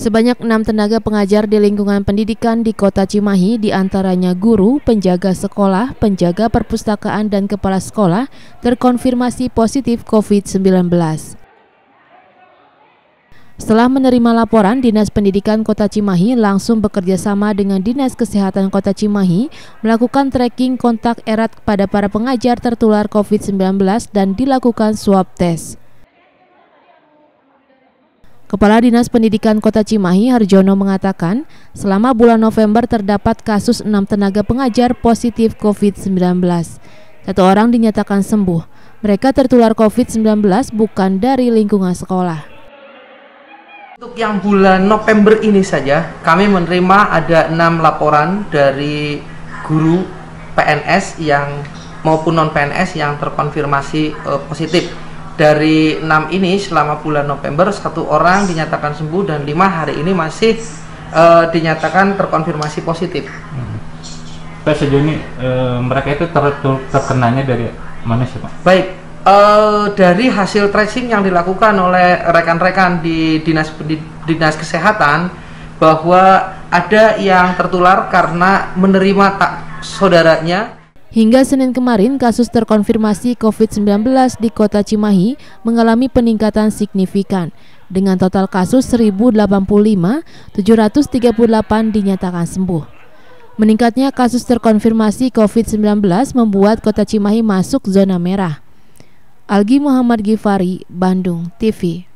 Sebanyak enam tenaga pengajar di lingkungan pendidikan di kota Cimahi, diantaranya guru, penjaga sekolah, penjaga perpustakaan, dan kepala sekolah, terkonfirmasi positif COVID-19. Setelah menerima laporan, Dinas Pendidikan Kota Cimahi langsung bekerja sama dengan Dinas Kesehatan Kota Cimahi melakukan tracking kontak erat kepada para pengajar tertular COVID-19 dan dilakukan swab test. Kepala Dinas Pendidikan Kota Cimahi Harjono mengatakan, selama bulan November terdapat kasus 6 tenaga pengajar positif COVID-19. Satu orang dinyatakan sembuh. Mereka tertular COVID-19 bukan dari lingkungan sekolah. Untuk yang bulan November ini saja, kami menerima ada enam laporan dari guru PNS yang maupun non PNS yang terkonfirmasi uh, positif dari enam ini selama bulan November satu orang dinyatakan sembuh dan lima hari ini masih uh, dinyatakan terkonfirmasi positif. Hmm. Pak Sejuni uh, eh, mereka itu ter ter terkenanya dari mana sih Pak? Baik, uh, dari hasil tracing yang dilakukan oleh rekan-rekan di dinas di, dinas kesehatan bahwa ada yang tertular karena menerima tak saudaranya Hingga Senin kemarin, kasus terkonfirmasi COVID-19 di kota Cimahi mengalami peningkatan signifikan. Dengan total kasus 1.085, 738 dinyatakan sembuh. Meningkatnya kasus terkonfirmasi COVID-19 membuat kota Cimahi masuk zona merah. Algi Muhammad Gifari, Bandung TV.